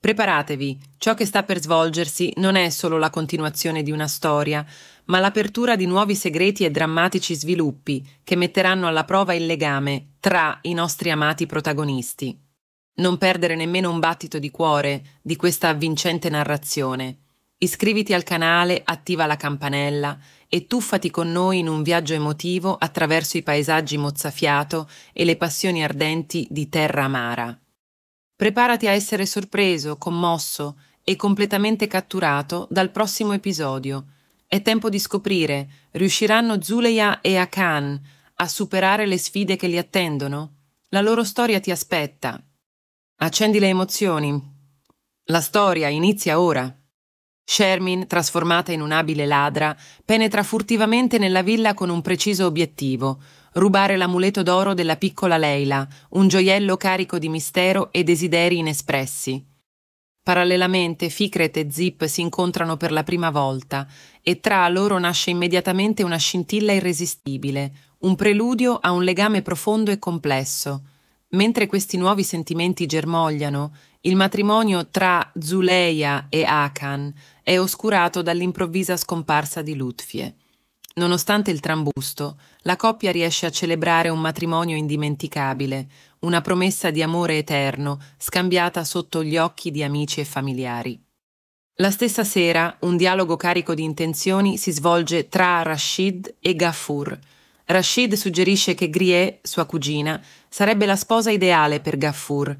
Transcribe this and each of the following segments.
Preparatevi, ciò che sta per svolgersi non è solo la continuazione di una storia, ma l'apertura di nuovi segreti e drammatici sviluppi che metteranno alla prova il legame tra i nostri amati protagonisti. Non perdere nemmeno un battito di cuore di questa avvincente narrazione. Iscriviti al canale, attiva la campanella e tuffati con noi in un viaggio emotivo attraverso i paesaggi mozzafiato e le passioni ardenti di terra amara. Preparati a essere sorpreso, commosso e completamente catturato dal prossimo episodio. È tempo di scoprire, riusciranno Zuleya e Akan a superare le sfide che li attendono? La loro storia ti aspetta. Accendi le emozioni. La storia inizia ora. Shermin, trasformata in un'abile ladra, penetra furtivamente nella villa con un preciso obiettivo, rubare l'amuleto d'oro della piccola Leila, un gioiello carico di mistero e desideri inespressi. Parallelamente Ficret e Zip si incontrano per la prima volta e tra loro nasce immediatamente una scintilla irresistibile, un preludio a un legame profondo e complesso. Mentre questi nuovi sentimenti germogliano, il matrimonio tra Zuleia e Akan è oscurato dall'improvvisa scomparsa di Lutfie. Nonostante il trambusto, la coppia riesce a celebrare un matrimonio indimenticabile, una promessa di amore eterno scambiata sotto gli occhi di amici e familiari. La stessa sera un dialogo carico di intenzioni si svolge tra Rashid e Gaffur. Rashid suggerisce che Grier, sua cugina, sarebbe la sposa ideale per Gaffur,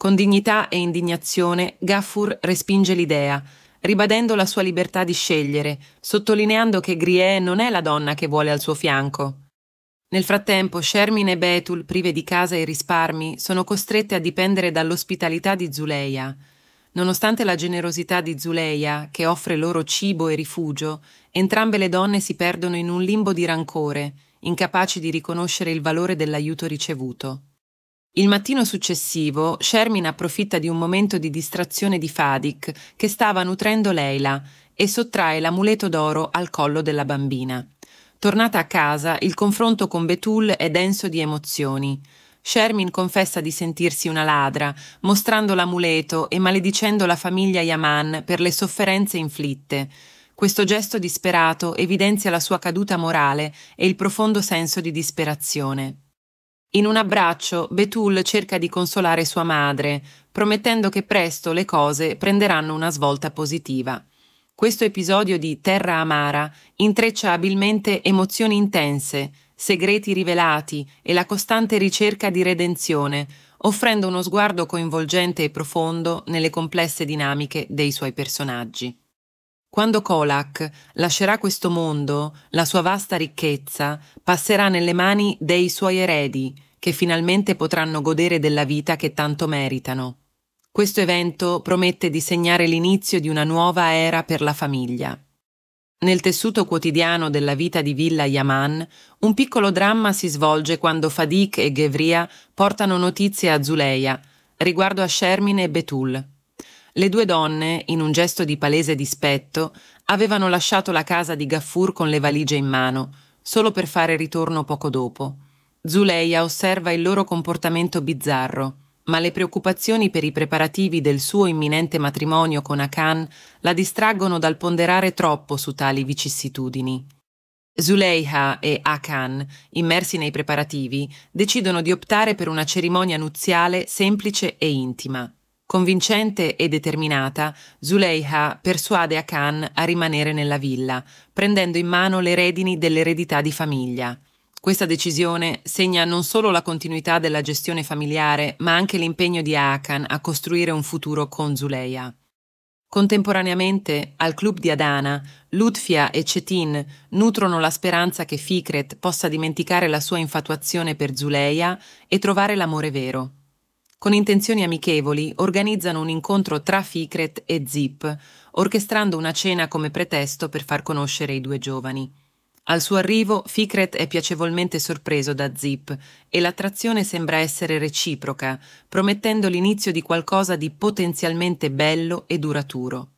con dignità e indignazione, Gaffur respinge l'idea, ribadendo la sua libertà di scegliere, sottolineando che Grier non è la donna che vuole al suo fianco. Nel frattempo, Shermin e Betul, prive di casa e risparmi, sono costrette a dipendere dall'ospitalità di Zuleia. Nonostante la generosità di Zuleia, che offre loro cibo e rifugio, entrambe le donne si perdono in un limbo di rancore, incapaci di riconoscere il valore dell'aiuto ricevuto. Il mattino successivo, Shermin approfitta di un momento di distrazione di Fadik, che stava nutrendo Leila, e sottrae l'amuleto d'oro al collo della bambina. Tornata a casa, il confronto con Betul è denso di emozioni. Shermin confessa di sentirsi una ladra, mostrando l'amuleto e maledicendo la famiglia Yaman per le sofferenze inflitte. Questo gesto disperato evidenzia la sua caduta morale e il profondo senso di disperazione. In un abbraccio, Betul cerca di consolare sua madre, promettendo che presto le cose prenderanno una svolta positiva. Questo episodio di Terra Amara intreccia abilmente emozioni intense, segreti rivelati e la costante ricerca di redenzione, offrendo uno sguardo coinvolgente e profondo nelle complesse dinamiche dei suoi personaggi. Quando Kolak lascerà questo mondo, la sua vasta ricchezza passerà nelle mani dei suoi eredi, che finalmente potranno godere della vita che tanto meritano. Questo evento promette di segnare l'inizio di una nuova era per la famiglia. Nel tessuto quotidiano della vita di Villa Yaman, un piccolo dramma si svolge quando Fadik e Gevria portano notizie a Zuleia riguardo a Shermin e Betul. Le due donne, in un gesto di palese dispetto, avevano lasciato la casa di Gaffur con le valigie in mano, solo per fare ritorno poco dopo. Zuleia osserva il loro comportamento bizzarro, ma le preoccupazioni per i preparativi del suo imminente matrimonio con Akan la distraggono dal ponderare troppo su tali vicissitudini. Zuleiha e Akan, immersi nei preparativi, decidono di optare per una cerimonia nuziale semplice e intima, Convincente e determinata, Zuleiha persuade Akan a rimanere nella villa, prendendo in mano le redini dell'eredità di famiglia. Questa decisione segna non solo la continuità della gestione familiare, ma anche l'impegno di Akan a costruire un futuro con Zuleiha. Contemporaneamente, al club di Adana, Lutfia e Cetin nutrono la speranza che Fikret possa dimenticare la sua infatuazione per Zuleiha e trovare l'amore vero con intenzioni amichevoli, organizzano un incontro tra Fikret e Zip, orchestrando una cena come pretesto per far conoscere i due giovani. Al suo arrivo, Fikret è piacevolmente sorpreso da Zip e l'attrazione sembra essere reciproca, promettendo l'inizio di qualcosa di potenzialmente bello e duraturo.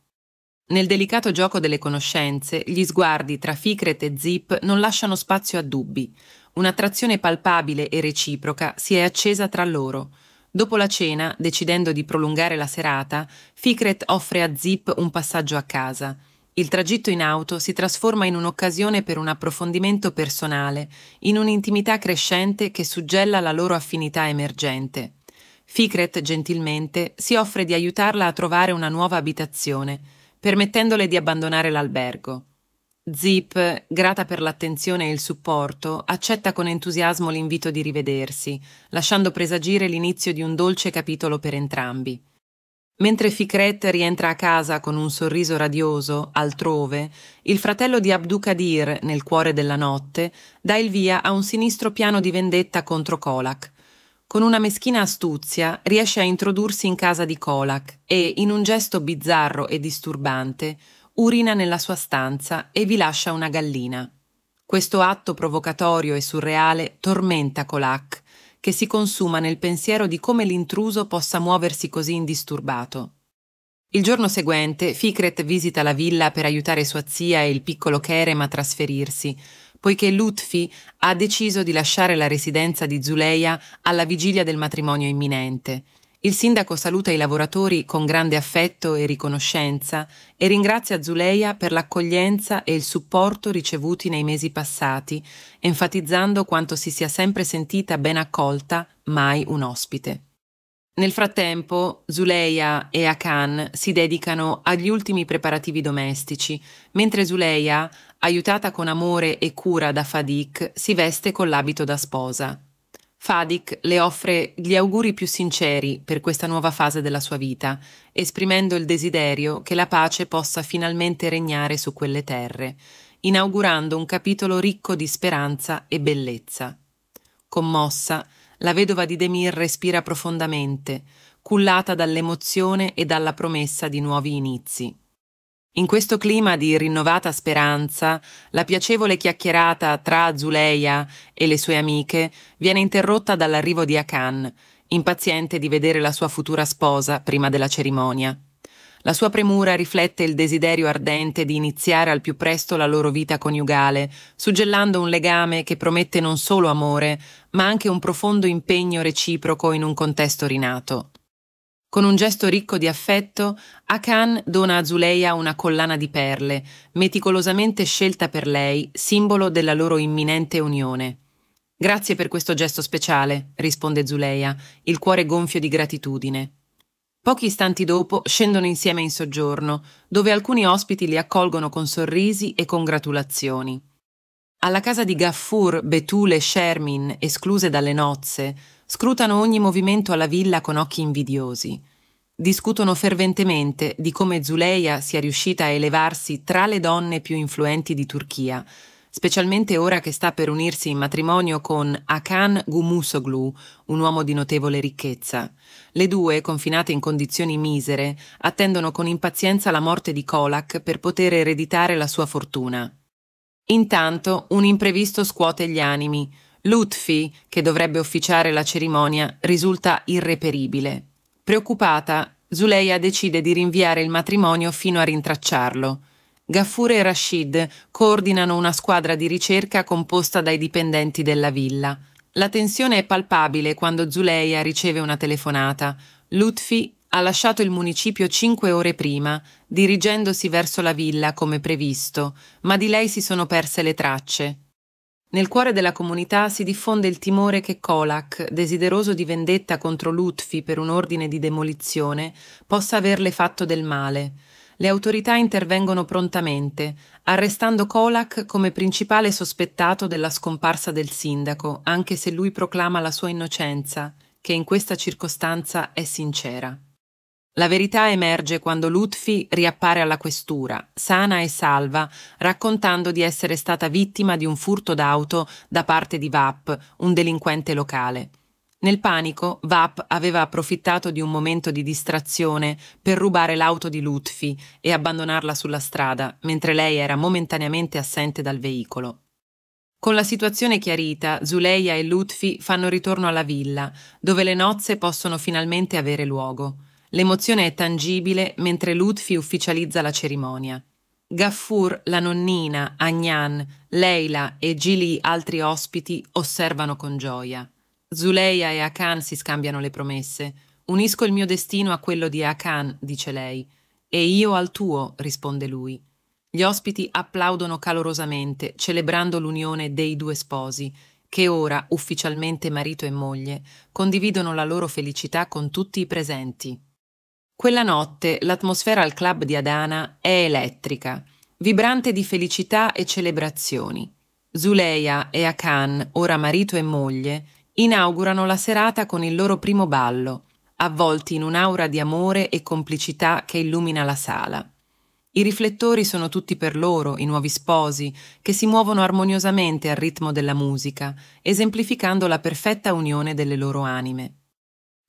Nel delicato gioco delle conoscenze, gli sguardi tra Fikret e Zip non lasciano spazio a dubbi. Un'attrazione palpabile e reciproca si è accesa tra loro, Dopo la cena, decidendo di prolungare la serata, Fikret offre a Zip un passaggio a casa. Il tragitto in auto si trasforma in un'occasione per un approfondimento personale, in un'intimità crescente che suggella la loro affinità emergente. Fikret, gentilmente, si offre di aiutarla a trovare una nuova abitazione, permettendole di abbandonare l'albergo. Zip, grata per l'attenzione e il supporto, accetta con entusiasmo l'invito di rivedersi, lasciando presagire l'inizio di un dolce capitolo per entrambi. Mentre Fikret rientra a casa con un sorriso radioso, altrove, il fratello di Abdukadir, nel cuore della notte, dà il via a un sinistro piano di vendetta contro Kolak. Con una meschina astuzia riesce a introdursi in casa di Kolak e, in un gesto bizzarro e disturbante, urina nella sua stanza e vi lascia una gallina. Questo atto provocatorio e surreale tormenta Colac, che si consuma nel pensiero di come l'intruso possa muoversi così indisturbato. Il giorno seguente Fikret visita la villa per aiutare sua zia e il piccolo Kerem a trasferirsi, poiché Lutfi ha deciso di lasciare la residenza di Zuleia alla vigilia del matrimonio imminente il sindaco saluta i lavoratori con grande affetto e riconoscenza e ringrazia Zuleia per l'accoglienza e il supporto ricevuti nei mesi passati, enfatizzando quanto si sia sempre sentita ben accolta, mai un ospite. Nel frattempo, Zuleia e Akan si dedicano agli ultimi preparativi domestici, mentre Zuleia, aiutata con amore e cura da Fadik, si veste con l'abito da sposa. Fadik le offre gli auguri più sinceri per questa nuova fase della sua vita, esprimendo il desiderio che la pace possa finalmente regnare su quelle terre, inaugurando un capitolo ricco di speranza e bellezza. Commossa, la vedova di Demir respira profondamente, cullata dall'emozione e dalla promessa di nuovi inizi. In questo clima di rinnovata speranza, la piacevole chiacchierata tra Zuleia e le sue amiche viene interrotta dall'arrivo di Akan, impaziente di vedere la sua futura sposa prima della cerimonia. La sua premura riflette il desiderio ardente di iniziare al più presto la loro vita coniugale, suggellando un legame che promette non solo amore, ma anche un profondo impegno reciproco in un contesto rinato. Con un gesto ricco di affetto, Akan dona a Zuleia una collana di perle, meticolosamente scelta per lei, simbolo della loro imminente unione. Grazie per questo gesto speciale, risponde Zuleia, il cuore gonfio di gratitudine. Pochi istanti dopo scendono insieme in soggiorno, dove alcuni ospiti li accolgono con sorrisi e congratulazioni. Alla casa di Gaffur, Betule e Shermin, escluse dalle nozze, Scrutano ogni movimento alla villa con occhi invidiosi. Discutono ferventemente di come Zuleia sia riuscita a elevarsi tra le donne più influenti di Turchia, specialmente ora che sta per unirsi in matrimonio con Akan Gumusoglu, un uomo di notevole ricchezza. Le due, confinate in condizioni misere, attendono con impazienza la morte di Kolak per poter ereditare la sua fortuna. Intanto un imprevisto scuote gli animi. Lutfi, che dovrebbe officiare la cerimonia, risulta irreperibile. Preoccupata, Zuleia decide di rinviare il matrimonio fino a rintracciarlo. Gaffur e Rashid coordinano una squadra di ricerca composta dai dipendenti della villa. La tensione è palpabile quando Zuleia riceve una telefonata. Lutfi ha lasciato il municipio cinque ore prima, dirigendosi verso la villa come previsto, ma di lei si sono perse le tracce. Nel cuore della comunità si diffonde il timore che Kolak, desideroso di vendetta contro Lutfi per un ordine di demolizione, possa averle fatto del male. Le autorità intervengono prontamente, arrestando Kolak come principale sospettato della scomparsa del sindaco, anche se lui proclama la sua innocenza, che in questa circostanza è sincera. La verità emerge quando Lutfi riappare alla questura, sana e salva, raccontando di essere stata vittima di un furto d'auto da parte di Vap, un delinquente locale. Nel panico, Vap aveva approfittato di un momento di distrazione per rubare l'auto di Lutfi e abbandonarla sulla strada, mentre lei era momentaneamente assente dal veicolo. Con la situazione chiarita, Zuleia e Lutfi fanno ritorno alla villa, dove le nozze possono finalmente avere luogo. L'emozione è tangibile mentre Lutfi ufficializza la cerimonia. Gaffur, la nonnina, Agnan, Leila e Gili, altri ospiti, osservano con gioia. Zuleia e Akan si scambiano le promesse. Unisco il mio destino a quello di Akan, dice lei. E io al tuo, risponde lui. Gli ospiti applaudono calorosamente, celebrando l'unione dei due sposi, che ora, ufficialmente marito e moglie, condividono la loro felicità con tutti i presenti. Quella notte l'atmosfera al club di Adana è elettrica, vibrante di felicità e celebrazioni. Zuleia e Akan, ora marito e moglie, inaugurano la serata con il loro primo ballo, avvolti in un'aura di amore e complicità che illumina la sala. I riflettori sono tutti per loro, i nuovi sposi, che si muovono armoniosamente al ritmo della musica, esemplificando la perfetta unione delle loro anime.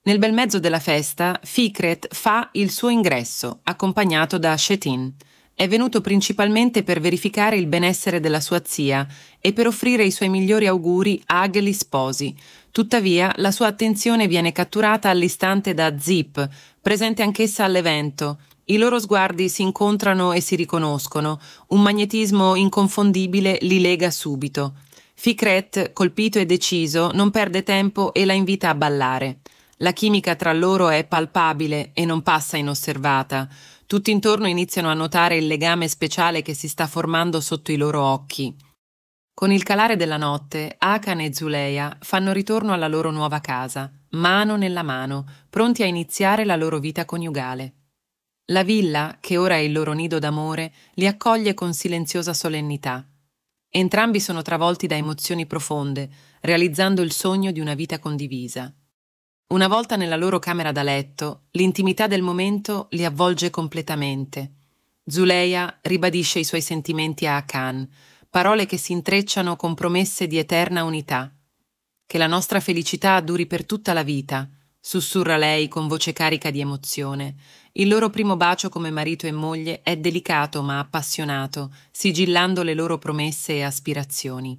Nel bel mezzo della festa, Fikret fa il suo ingresso, accompagnato da Shetin. È venuto principalmente per verificare il benessere della sua zia e per offrire i suoi migliori auguri a Agli sposi. Tuttavia, la sua attenzione viene catturata all'istante da Zip, presente anch'essa all'evento. I loro sguardi si incontrano e si riconoscono. Un magnetismo inconfondibile li lega subito. Fikret, colpito e deciso, non perde tempo e la invita a ballare. La chimica tra loro è palpabile e non passa inosservata. Tutti intorno iniziano a notare il legame speciale che si sta formando sotto i loro occhi. Con il calare della notte, Akan e Zuleia fanno ritorno alla loro nuova casa, mano nella mano, pronti a iniziare la loro vita coniugale. La villa, che ora è il loro nido d'amore, li accoglie con silenziosa solennità. Entrambi sono travolti da emozioni profonde, realizzando il sogno di una vita condivisa. Una volta nella loro camera da letto, l'intimità del momento li avvolge completamente. Zuleia ribadisce i suoi sentimenti a Akan, parole che si intrecciano con promesse di eterna unità. Che la nostra felicità duri per tutta la vita, sussurra lei con voce carica di emozione. Il loro primo bacio come marito e moglie è delicato ma appassionato, sigillando le loro promesse e aspirazioni.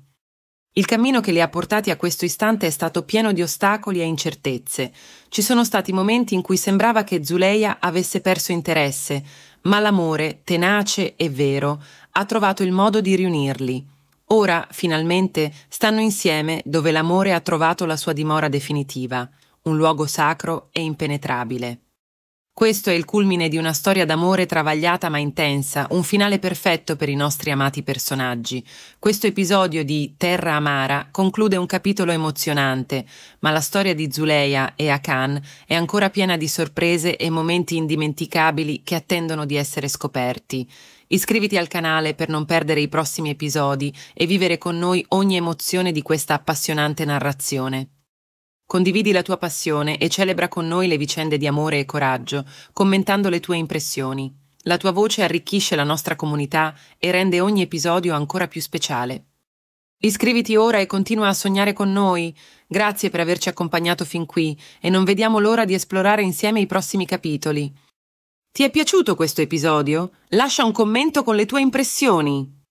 Il cammino che li ha portati a questo istante è stato pieno di ostacoli e incertezze. Ci sono stati momenti in cui sembrava che Zuleia avesse perso interesse, ma l'amore, tenace e vero, ha trovato il modo di riunirli. Ora, finalmente, stanno insieme dove l'amore ha trovato la sua dimora definitiva, un luogo sacro e impenetrabile. Questo è il culmine di una storia d'amore travagliata ma intensa, un finale perfetto per i nostri amati personaggi. Questo episodio di Terra Amara conclude un capitolo emozionante, ma la storia di Zuleia e Akan è ancora piena di sorprese e momenti indimenticabili che attendono di essere scoperti. Iscriviti al canale per non perdere i prossimi episodi e vivere con noi ogni emozione di questa appassionante narrazione. Condividi la tua passione e celebra con noi le vicende di amore e coraggio, commentando le tue impressioni. La tua voce arricchisce la nostra comunità e rende ogni episodio ancora più speciale. Iscriviti ora e continua a sognare con noi. Grazie per averci accompagnato fin qui e non vediamo l'ora di esplorare insieme i prossimi capitoli. Ti è piaciuto questo episodio? Lascia un commento con le tue impressioni.